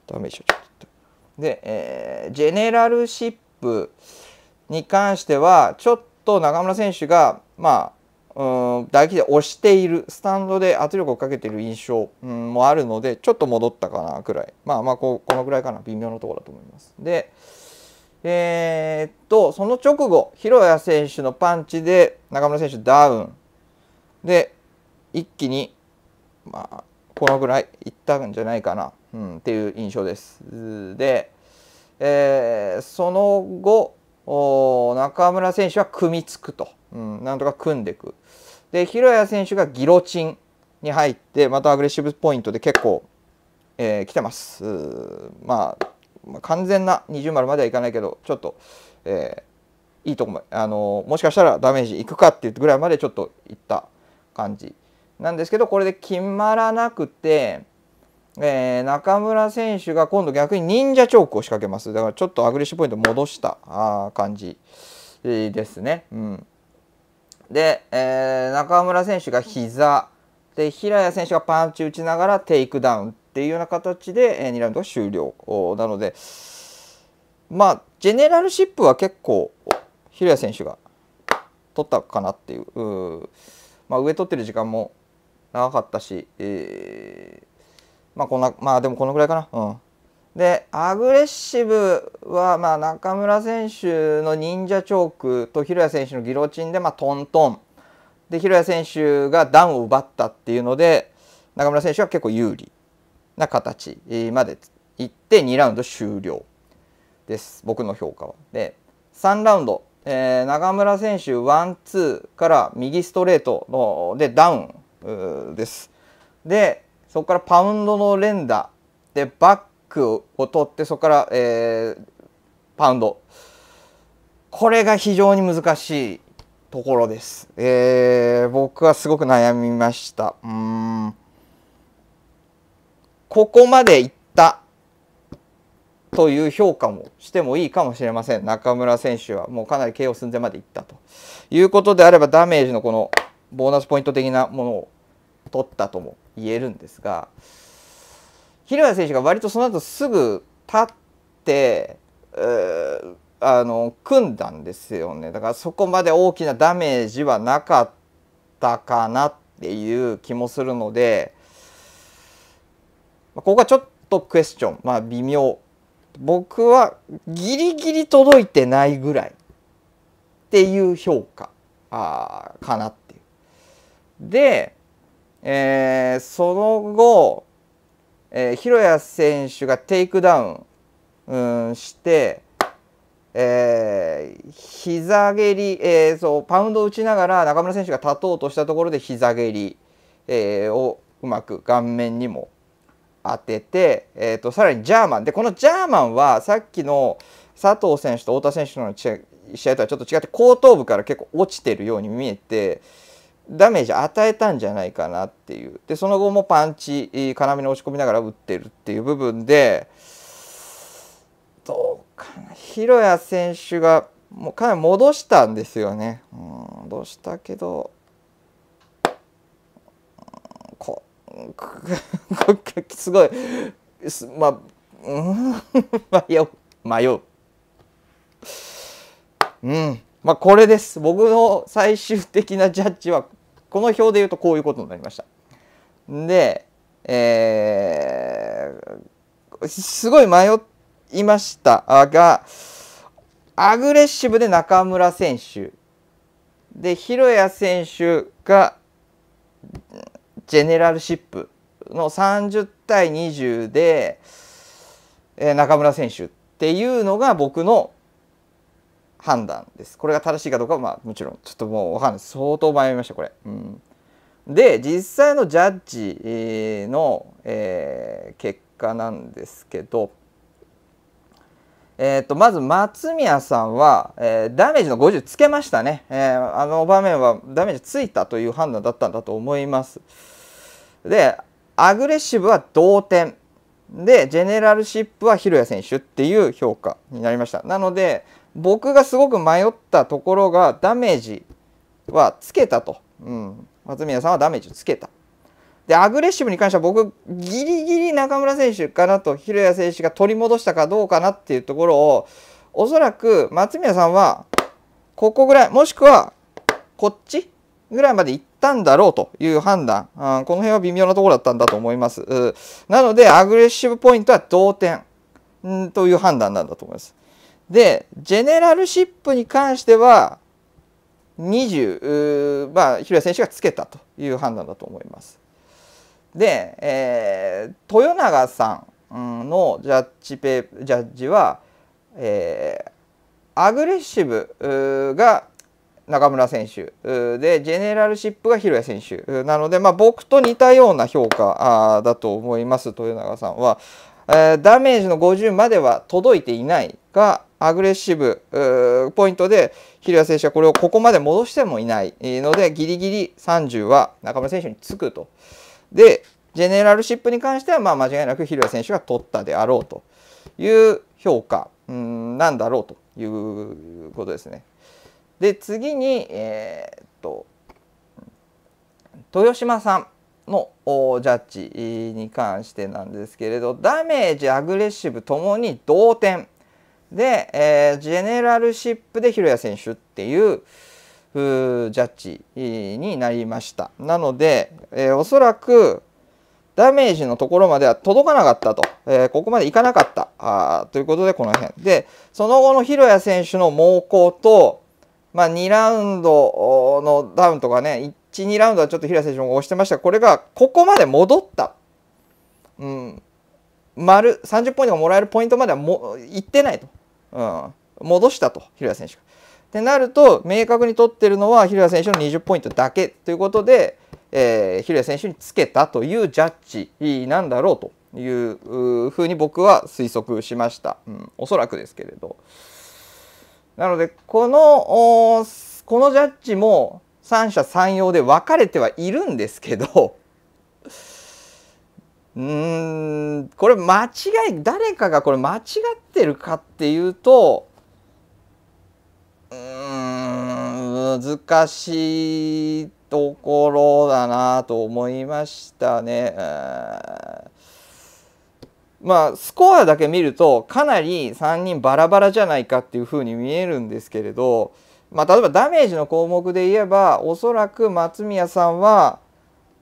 ダメでしょちょっとで、えー、ジェネラルシップに関してはちょっと中村選手がまあうんで押しているスタンドで圧力をかけている印象、うん、もあるのでちょっと戻ったかなくらいまあまあここのぐらいかな微妙なところだと思います。でえー、っとその直後広谷選手のパンチで中村選手ダウンで一気にまあこのぐらいいったんじゃないかな、うん、っていう印象です。で、えー、その後中村選手は組みつくと、うん、なんとか組んでいくで広谷選手がギロチンに入ってまたアグレッシブポイントで結構、えー、来てますまあ、まあ、完全な二重丸まではいかないけどちょっと、えー、いいとこも、あのー、もしかしたらダメージいくかっていうぐらいまでちょっといった感じなんですけどこれで決まらなくてえー、中村選手が今度逆に忍者チョークを仕掛けます。だからちょっとアグレッシブポイント戻したあ感じですね。うん、で、えー、中村選手が膝で平谷選手がパンチ打ちながらテイクダウンっていうような形で、えー、2ラウンドが終了なのでまあジェネラルシップは結構平谷選手が取ったかなっていうまあ、上取ってる時間も長かったし、えーまあこんな、まあでもこのぐらいかな。うん。で、アグレッシブは、まあ中村選手の忍者チョークと広谷選手のギロチンで、まあトントン。で、広谷選手がダウンを奪ったっていうので、中村選手は結構有利な形までいって2ラウンド終了です。僕の評価は。で、3ラウンド、えー、中村選手ワンツーから右ストレートのでダウンです。で、そこからパウンドの連打でバックを取ってそこから、えー、パウンドこれが非常に難しいところです、えー、僕はすごく悩みましたうんここまでいったという評価もしてもいいかもしれません中村選手はもうかなり KO 寸前までいったということであればダメージのこのボーナスポイント的なものを取ったと思う言えるんですが平野選手が割とその後すぐ立って、えー、あの組んだんですよねだからそこまで大きなダメージはなかったかなっていう気もするのでここはちょっとクエスチョンまあ微妙僕はギリギリ届いてないぐらいっていう評価あかなっていう。でえー、その後、えー、広谷選手がテイクダウン、うん、して、えー、膝蹴り、えー、そうパウンドを打ちながら中村選手が立とうとしたところで膝蹴り、えー、をうまく顔面にも当てて、えーと、とさらにジャーマンでこのジャーマンはさっきの佐藤選手と太田選手の試合とはちょっと違って後頭部から結構落ちてるように見えてダメージ与えたんじゃないかなっていうでその後もパンチ要に押し込みながら打ってるっていう部分でどうかな広谷選手がもうかなり戻したんですよね。うん戻したけどこすごいまあ、うん、迷う迷う。うんまあ、これです。僕の最終的なジャッジは、この表で言うとこういうことになりました。で、えー、すごい迷いましたが、アグレッシブで中村選手、で、広谷選手が、ジェネラルシップの30対20で、えー、中村選手っていうのが僕の判断です。これが正しいかどうかは、まあ、もちろん、ちょっともうわかんない。相当迷いました、これ。うん、で、実際のジャッジの、えー、結果なんですけど、えーと、まず松宮さんは、えー、ダメージの50つけましたね、えー、あの場面はダメージついたという判断だったんだと思いますでアグレッシブは同点でジェネラルシップは広谷選手っていう評価になりましたなので僕がすごく迷ったところがダメージはつけたと、うん、松宮さんはダメージをつけたでアグレッシブに関しては僕ギリギリ中村選手かなと広谷選手が取り戻したかどうかなっていうところをおそらく松宮さんはここぐらいもしくはこっちぐらいまで行ったんだろうという判断、うん、この辺は微妙なところだったんだと思いますなのでアグレッシブポイントは同点、うん、という判断なんだと思いますで、ジェネラルシップに関しては、20、まあ、広谷選手がつけたという判断だと思います。で、えー、豊永さんのジャッジペジャッジは、えー、アグレッシブが中村選手でジェネラルシップが広谷選手なので、まあ、僕と似たような評価だと思います豊永さんは、えー、ダメージの50までは届いていないがアグレッシブポイントで桐谷選手はこれをここまで戻してもいないのでギリギリ30は中村選手につくと。でジェネラルシップに関してはまあ間違いなく桐谷選手が取ったであろうという評価うんなんだろうということですね。で次に、えー、っと豊島さんのジャッジに関してなんですけれどダメージアグレッシブともに同点で、えー、ジェネラルシップで広谷選手っていうジャッジになりましたなので、えー、おそらくダメージのところまでは届かなかったと、えー、ここまでいかなかったあということでこの辺でその後の広谷選手の猛攻と、まあ、2ラウンドのダウンとかね12ラウンドはちょっと平選手も押してましたこれがここまで戻った、うん、丸30ポイントがもらえるポイントまではもいってないとうん、戻したと、広谷選手が。ってなると、明確に取ってるのは広谷選手の20ポイントだけということで、えー、広谷選手につけたというジャッジなんだろうというふうに僕は推測しました、うん、おそらくですけれど。なのでこのこのジャッジも三者三様で分かれてはいるんですけどうんこれ間違い誰かがこれ間違ってるかっていうとうん難しいところだなと思いましたね。まあスコアだけ見るとかなり3人バラバラじゃないかっていうふうに見えるんですけれど、まあ、例えばダメージの項目で言えばおそらく松宮さんは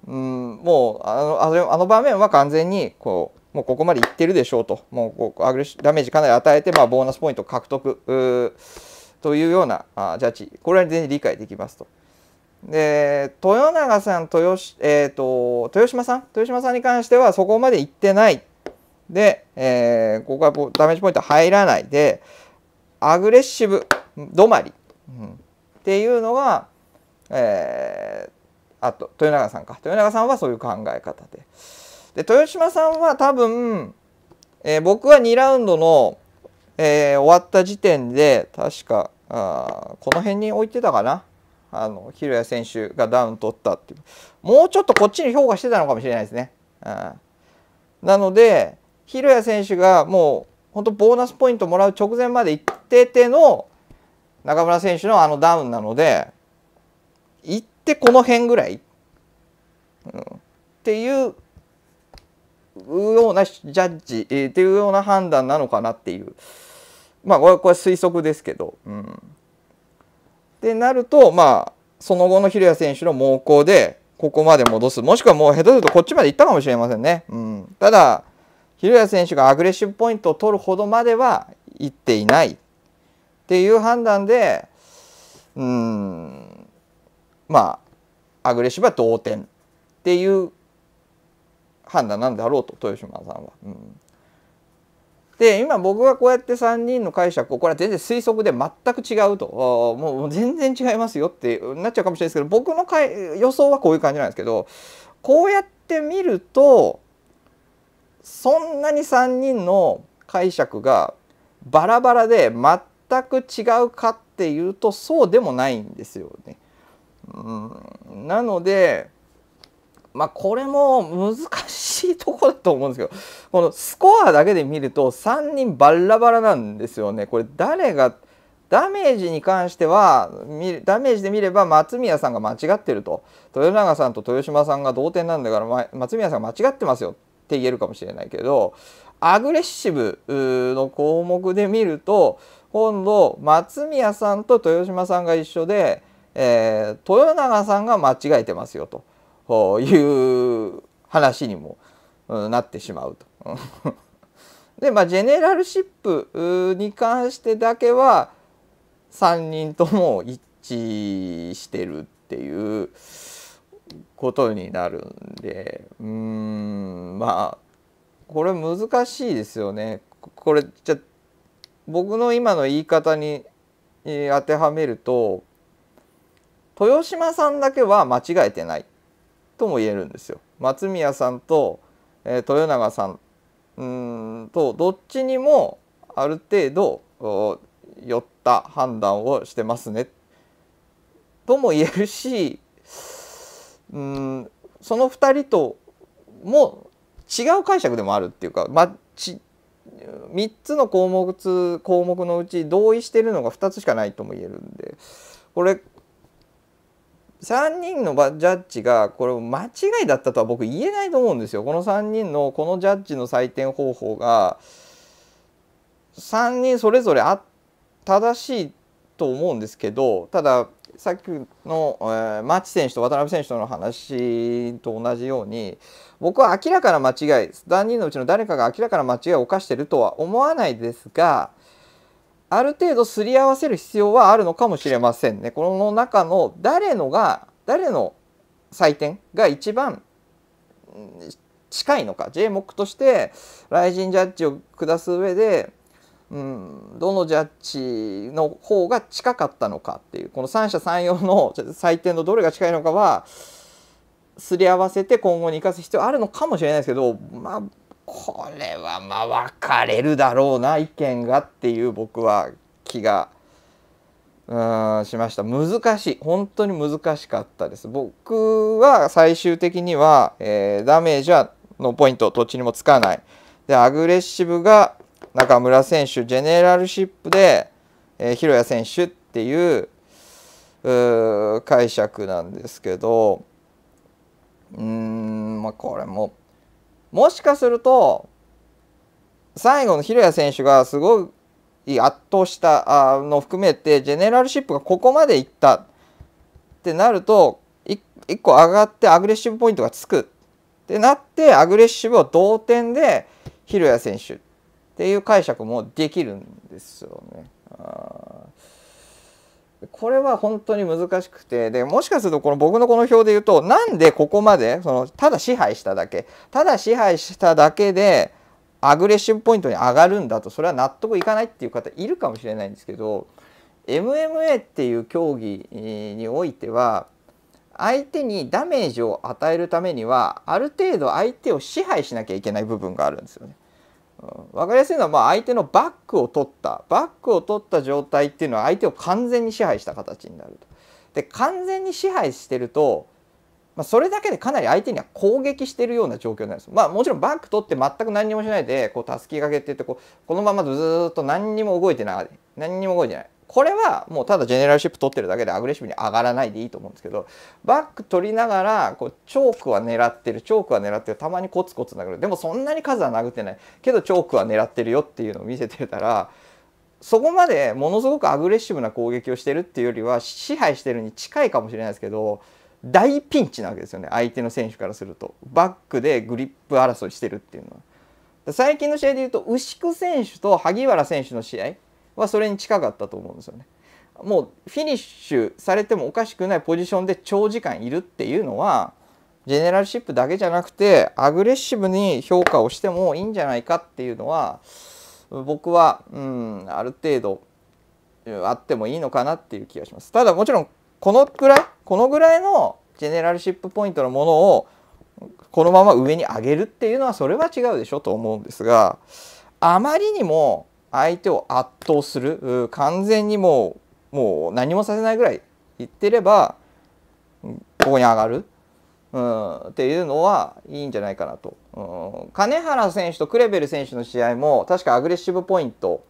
うんもうあのあのあの場面は完全にこうもうここまでいってるでしょうと、もうこうアグレッダメージかなり与えて、まあ、ボーナスポイント獲得というようなあジャッジ、これは全然理解できますと。で豊永さん豊,、えーと、と豊島さん豊島さんに関してはそこまでいってないで、えー、ここはダメージポイント入らないでアグレッシブ止まり、うん、っていうのが、えー、あと豊永さんか豊永さんはそういう考え方でで豊島さんは多分、えー、僕は2ラウンドの、えー、終わった時点で確かあこの辺に置いてたかなあの広谷選手がダウン取ったっていうもうちょっとこっちに評価してたのかもしれないですね。うん、なので広谷選手がもう本当ボーナスポイントもらう直前まで行ってての中村選手のあのダウンなので一でこの辺ぐらい、うん、っていうようなジャッジ、えー、っていうような判断なのかなっていうまあこれこれ推測ですけど。うん、なるとまあその後の広谷選手の猛攻でここまで戻すもしくはもう下手するとこっちまで行ったかもしれませんね。うん、ただ広谷選手がアグレッシブポイントを取るほどまでは行っていないっていう判断でうんまあアグレッシブは同点っていう判断なんだろうと豊島さんは。うん、で今僕がこうやって3人の解釈をこれは全然推測で全く違うともう全然違いますよってなっちゃうかもしれないですけど僕の予想はこういう感じなんですけどこうやって見るとそんなに3人の解釈がバラバラで全く違うかっていうとそうでもないんですよね。うん、なのでまあこれも難しいとこだと思うんですけどこのスコアだけで見ると3人バラバラなんですよね。これ誰がダメージに関してはダメージで見れば松宮さんが間違ってると豊永さんと豊島さんが同点なんだから、ま、松宮さんが間違ってますよって言えるかもしれないけどアグレッシブの項目で見ると今度松宮さんと豊島さんが一緒でえー、豊永さんが間違えてますよという話にもなってしまうと。でまあジェネラルシップに関してだけは3人とも一致してるっていうことになるんでうんまあこれ難しいですよね。これじゃ僕の今の言い方に当てはめると豊島さんだけは間違えてないとも言えるんですよ。松宮さんと、えー、豊永さんうんとどっちにもある程度寄った判断をしてますねとも言えるしうんその2人とも違う解釈でもあるっていうか、ま、ち3つの項目項目のうち同意してるのが2つしかないとも言えるんでこれ3人のジャッジがこれ間違いだったとは僕言えないと思うんですよ。この3人のこのジャッジの採点方法が3人それぞれあ正しいと思うんですけどたださっきの、えー、マッチ選手と渡辺選手との話と同じように僕は明らかな間違い3人のうちの誰かが明らかな間違いを犯してるとは思わないですがある程度すり合わせる必要はあるのかもしれませんね。この中の誰のが誰の採点が一番近いのか J 目として雷神ジャッジを下す上で、うん、どのジャッジの方が近かったのかっていうこの三者三様の採点のどれが近いのかはすり合わせて今後に生かす必要あるのかもしれないですけどまあこれはまあ分かれるだろうな意見がっていう僕は気がうんしました難しい本当に難しかったです僕は最終的には、えー、ダメージはのポイントどっちにもつかないでアグレッシブが中村選手ジェネラルシップで、えー、広谷選手っていう解釈なんですけどうんまあこれももしかすると最後の広谷選手がすごい圧倒したの含めてジェネラルシップがここまでいったってなると1個上がってアグレッシブポイントがつくってなってアグレッシブを同点で広谷選手っていう解釈もできるんですよね。これは本当に難しくてでもしかするとこの僕のこの表で言うとなんでここまでそのただ支配しただけただ支配しただけでアグレッシブポイントに上がるんだとそれは納得いかないっていう方いるかもしれないんですけど MMA っていう競技においては相手にダメージを与えるためにはある程度相手を支配しなきゃいけない部分があるんですよね。分かりやすいのはまあ相手のバックを取ったバックを取った状態っていうのは相手を完全に支配した形になると。で完全に支配してると、まあ、それだけでかなり相手には攻撃してるような状況なんです。まあ、もちろんバック取って全く何にもしないでこうたすきがけって言ってこうこのままずっと何にも動いてない何にも動いてないこれはもうただジェネラルシップ取ってるだけでアグレッシブに上がらないでいいと思うんですけどバック取りながらこうチョークは狙ってるチョークは狙ってるたまにコツコツ殴るでもそんなに数は殴ってないけどチョークは狙ってるよっていうのを見せてたらそこまでものすごくアグレッシブな攻撃をしてるっていうよりは支配してるに近いかもしれないですけど大ピンチなわけですよね相手の選手からするとバックでグリップ争いしてるっていうのは。最近の試合でいうと牛久選手と萩原選手の試合はそれに近かったと思うんですよね。もうフィニッシュされてもおかしくないポジションで長時間いるっていうのはジェネラルシップだけじゃなくてアグレッシブに評価をしてもいいんじゃないかっていうのは僕は、うん、ある程度あってもいいのかなっていう気がします。ただもちろんこのくらいこのぐらいのジェネラルシップポイントのものをこのまま上に上げるっていうのはそれは違うでしょと思うんですがあまりにも相手を圧倒する完全にもうもう何もさせないぐらいいってればここに上がる、うん、っていうのはいいんじゃないかなと、うん、金原選手とクレベル選手の試合も確かアグレッシブポイント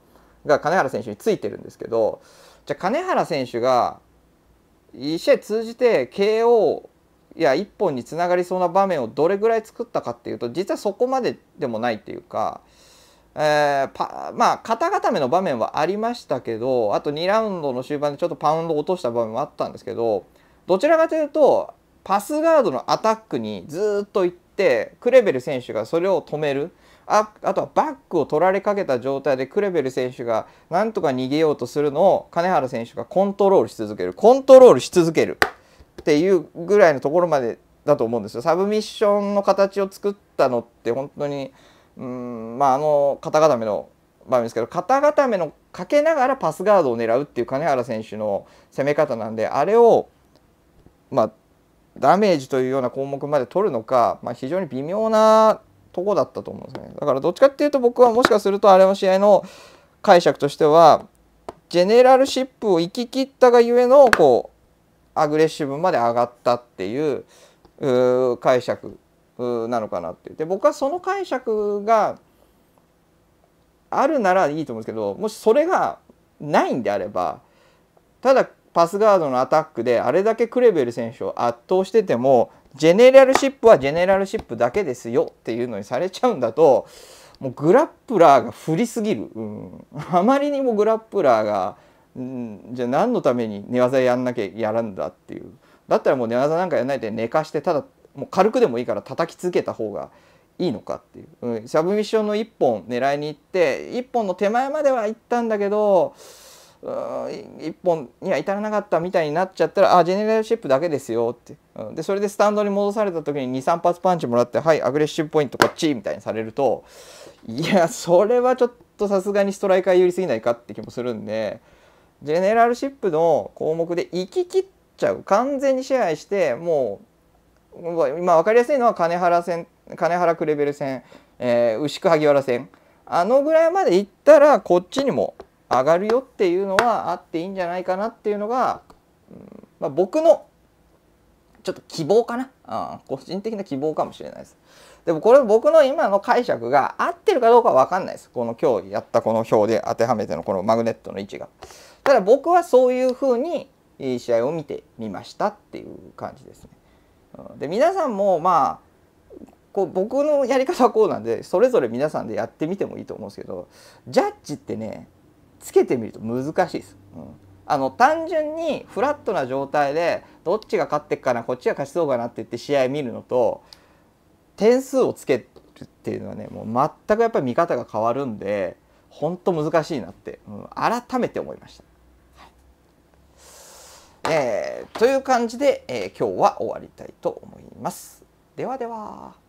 が金原選手についてるんですけどじゃあ金原選手が1試合通じて KO や1本につながりそうな場面をどれぐらい作ったかっていうと実はそこまででもないっていうか。えー、パまあ肩固めの場面はありましたけどあと2ラウンドの終盤でちょっとパウンド落とした場面もあったんですけどどちらかというとパスガードのアタックにずっと行ってクレベル選手がそれを止めるああとはバックを取られかけた状態でクレベル選手がなんとか逃げようとするのを金原選手がコントロールし続けるコントロールし続けるっていうぐらいのところまでだと思うんですよ。サブミッションの形を作ったのって本当にうんまああの肩固めの場面ですけど肩固めのかけながらパスガードを狙うっていう金原選手の攻め方なんであれをまあダメージというような項目まで取るのか、まあ、非常に微妙なとこだったと思うんですねだからどっちかっていうと僕はもしかするとあれの試合の解釈としてはジェネラルシップを行き切ったがゆえのこうアグレッシブまで上がったっていう解釈なのかなってで僕はその解釈があるならいいと思うんですけどもしそれがないんであればただパスガードのアタックであれだけクレベル選手を圧倒しててもジェネラルシップはジェネラルシップだけですよっていうのにされちゃうんだともうグラップラーが振りすぎる、うん、あまりにもグラップラーが、うん、じゃあ何のために寝技やんなきゃやらんだっていうだったらもう寝技なんかやらないで寝かしてただもう軽くでもいいから叩き続けた方がいいのかっていう、うん、サブミッションの1本狙いに行って1本の手前までは行ったんだけど1本には至らなかったみたいになっちゃったらあジェネラルシップだけですよって、うん、でそれでスタンドに戻された時に23発パンチもらってはいアグレッシブポイントこっちみたいにされるといやそれはちょっとさすがにストライカー有利すぎないかって気もするんでジェネラルシップの項目で行き切っちゃう完全に支配してもうま分かりやすいのは金原線金原クレベル線、えー、牛久萩原線あのぐらいまで行ったらこっちにも上がるよっていうのはあっていいんじゃないかなっていうのが、まあ、僕のちょっと希望かな、うん、個人的な希望かもしれないです。でもこれ僕の今の解釈が合ってるかどうかは分かんないです。この今日やったこの表で当てはめてのこのマグネットの位置が。ただ僕はそういうふうに試合を見てみましたっていう感じですね。で皆さんもまあこう僕のやり方はこうなんでそれぞれ皆さんでやってみてもいいと思うんですけどジャッジってねつけてみると難しいです。うんあの単純にフラットな状態でどっちが勝ってっかなこっちが勝ちそうかなって言って試合見るのと点数をつけるっていうのはねもう全くやっぱり見方が変わるんで本当難しいなって、うん、改めて思いました。えー、という感じで、えー、今日は終わりたいと思います。ではでは。